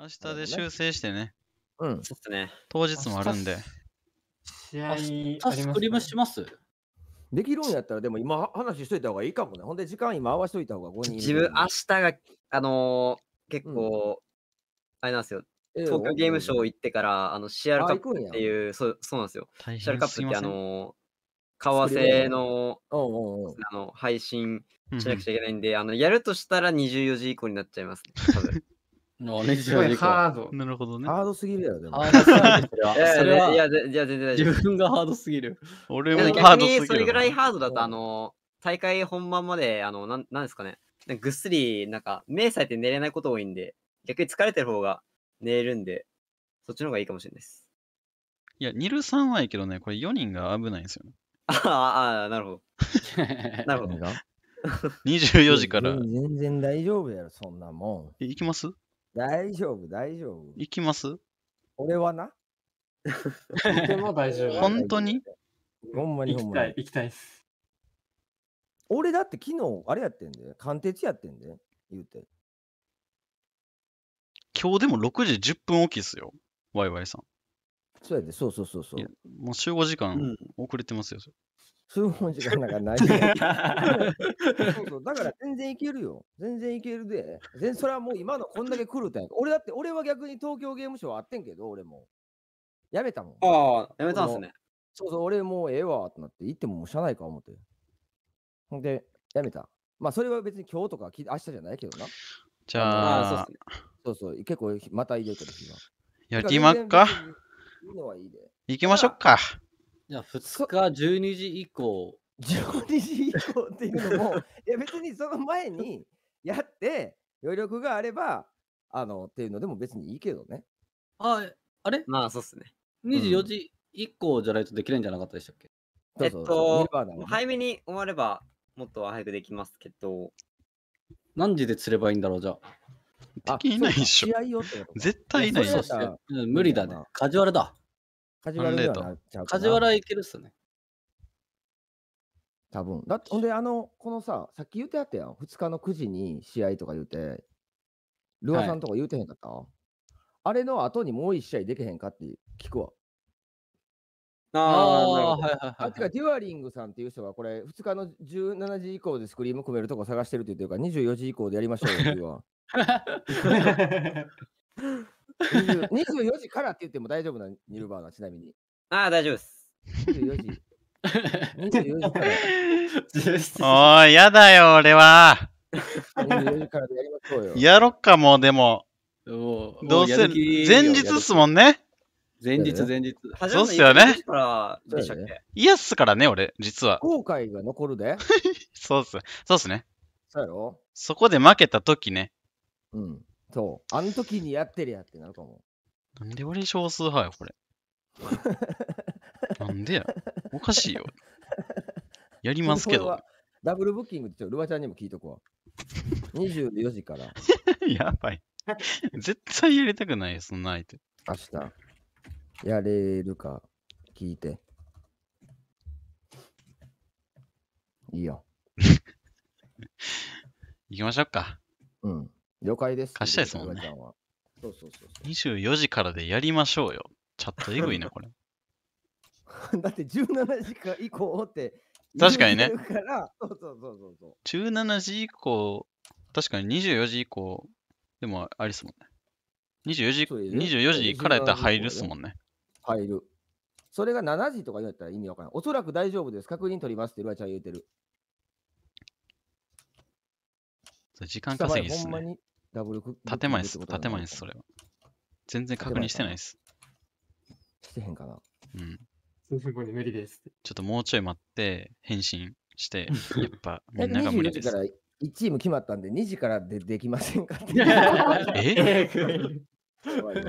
明日で修正してね。うん。そうですね。当日もあるんで。試合ありまね、スクリームしますできるんやったら、でも今話しといた方がいいかもね。ほんで時間今合わしといた方が5人。自分、明日が、あのー結構、あれなんですよ。東京ゲームショー行ってから、あの、シアルカップっていう、そうそうなんですよ。シアルカップって、あの為替の、うんうんうん。あの、配信しなくちゃいけないんで、あの、やるとしたら24時以降になっちゃいます、ね。多分 のすごいハード。なるほどね。ハードすぎるよ、でも。ハードすぎる。いや、それは、いや、いや、全然。自分がハードすぎる。俺もハードすぎる。それぐらいハードだと、あの、大会本番まで、あの、なんなんですかね。ぐっすり、なんか、目さえて寝れないこと多いんで、逆に疲れてる方が寝るんで、そっちの方がいいかもしれないです。いや、2る3はいいけどね、これ4人が危ないんですよね。ああ、なるほど。なるほど。24時から。全然大丈夫やろ、そんなもん。いきます大丈夫、大丈夫。行きます俺はな。でも大丈夫。本当にほんまに行ほんきまたいに。、行きたいっす。俺だって昨日、あれやってんで、貫徹やってんで、言うて。今日でも6時10分起きっすよ。ワイワイさん。そうやで、そうそうそうそう。もう集合時間遅れてますよ。数分時間なんかないそうそう。だから全然いけるよ。全然いけるで。全それはもう今のこんだけ来るって俺だって、俺は逆に東京ゲームショウあってんけど、俺も。やめたもん。ああ、やめたんすね。そうそう、俺もうええわってなって、行ってももうしゃないか思って。ほんで、やめた。まあ、それは別に今日とか明日じゃないけどな。じゃあ、あそう、ね、そうそう、結構また入れてる日が。やきまっか。いいのはいいで。行きましょうか。じゃあ2日12時以降。12時以降っていうのも、いや別にその前にやって、余力があれば、あの、っていうのでも別にいいけどね。あ、あれまあそうっすね。24時以降じゃないとできないんじゃなかったでしたっけ、うん、えっと、ね、早めに終わればもっと早くできますけど。何時で釣ればいいんだろう、じゃあ。できないでしょ。絶対いないでしょ。無理だね。カジュアルだ。カジュアルではなっちゃうかな梶原いけるっすね。多分。だって、ほんで、あの、このさ、さっき言ってあったやん。2日の9時に試合とか言うて、ルアさんとか言うてへんかった、あれの後にもう1試合できへんかって聞くわ。ああはいはいはいあはい。てか、デュアリングさんっていう人が、これ、2日の17時以降でスクリーム組めるとこ探してるって言ってるから、24時以降でやりましょうよっていうわ。24 時からって言っても大丈夫なニルバーナ、ちなみに。ああ、大丈夫です。24時。24時から。おー、やだよ、俺は。24時からでやりましょうよ。やろっか、もう、でも。どうせ、前日っすもんね。前日、前日。そうっすよね。イエスからね、俺、実は。後悔が残るで。そうっす。そうっすね。そこで負けた時ね。うん。そう。あの時にやってるやってなるかも。なんで俺少数派よ、これ。なんでや。おかしいよ。やりますけど。ダブルブッキングってルバちゃんにも聞いとくわ。24時から。やばい。絶対やりたくない、そんな相手。明日、やれるか聞いて。いいよ。行きましょうか。うん。了解です。貸したいですもんね。そうそうそうそう24時からでやりましょうよ。チャットえグいね、これ。だって17時間以降って確かにね17時以降、確かに24時以降でもありすもんね。24時ね24時からやったら入るっすもんね。入る。それが7時とか言ったら意味わからん。おそらく大丈夫です。確認取りますってルアちゃん言うてる。それ時間稼ぎっすほんね。ダブルク建前です、建前です、それは。全然確認してないです。してへんかな。うん。数分に無理です。ちょっともうちょい待って、返信して、やっぱ みんなが無理です。1チーム決まったんで、2時からでできませんかって。え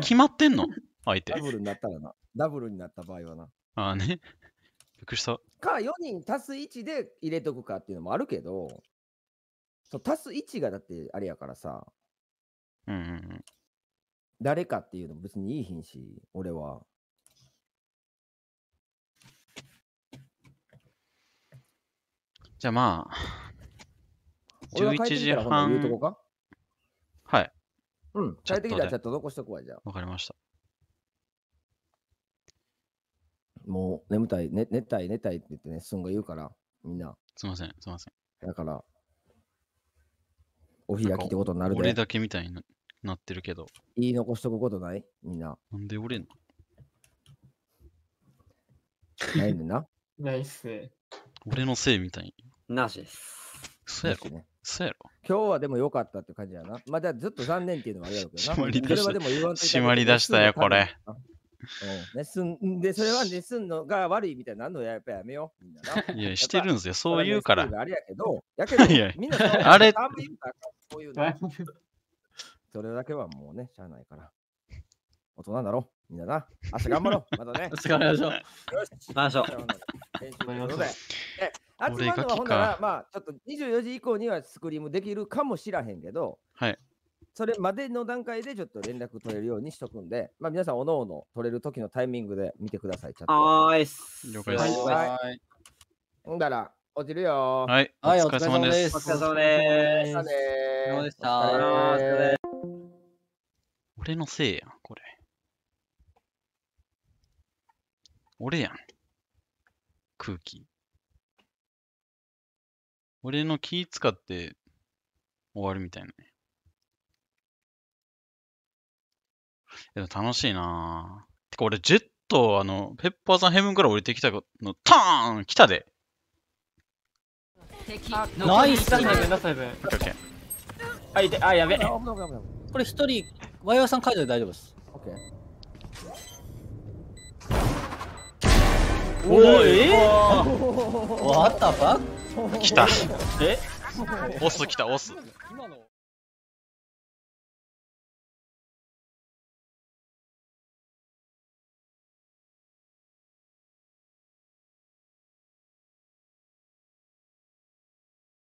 決まってんの相手。ダブルになったらな。ダブルになった場合はな。ああね。びっくりした。か、4人足す1で入れとくかっていうのもあるけど、そう足す1がだってあれやからさ、うんうんうん誰かっていうの別にいいひんし、俺は。じゃあまあ、11時う半。はい、うん。帰ってきたらちょっと残しとこわ、じゃわかりました。もう眠たい、ね、寝たい、寝たいって言ってね、すんが言うから、みんな。すいません、すいません。だから、お開きってことになるで。俺だけみたいになってるけど。言い残しとくことないみんな。なんで俺のないねんな。ないっす俺のせいみたいに。なしです。そやろ、ね、そやろ。今日はでも良かったって感じやな。まあ、だずっと残念っていうのはあれやろうけどな。締 まり出した。締まり出したよ、これ。盗んで、それは盗んのが悪いみたいなのやっぱやめよう、みんなな。いや、してるんですよ、そう言うから。あれやけど、やけど、みんなあれそれだけはもうね、しゃあないから。大人だろ、みんなな。明日頑張ろう、またね。明日頑張りましょう。よし、ましょう。集まるのはほんなら、まあ、ちょっと24時以降にはスクリームできるかもしらへんけど、はい。それまでの段階でちょっと連絡取れるようにしとくんで、まあ、皆さん、おのおの取れる時のタイミングで見てください。ちゃはい。了解です。はい。ほんだら、落ちるよ。はい。はい、お疲れ様です。お疲れ様です。お疲れ様でした。俺のせいやん、これ。俺やん。空気。俺の気使って終わるみたいなね。でも楽しいなてか俺、ジェット、あの、ペッパーさんヘムンから降りてきたの、ターン来たで。ナイスナイブ、ナイスナイブ。あ、いて、あ、やべ。これ一人、ワイワイさん解除で大丈夫です。オッケー。おおえー、わたば来たえボス来たボス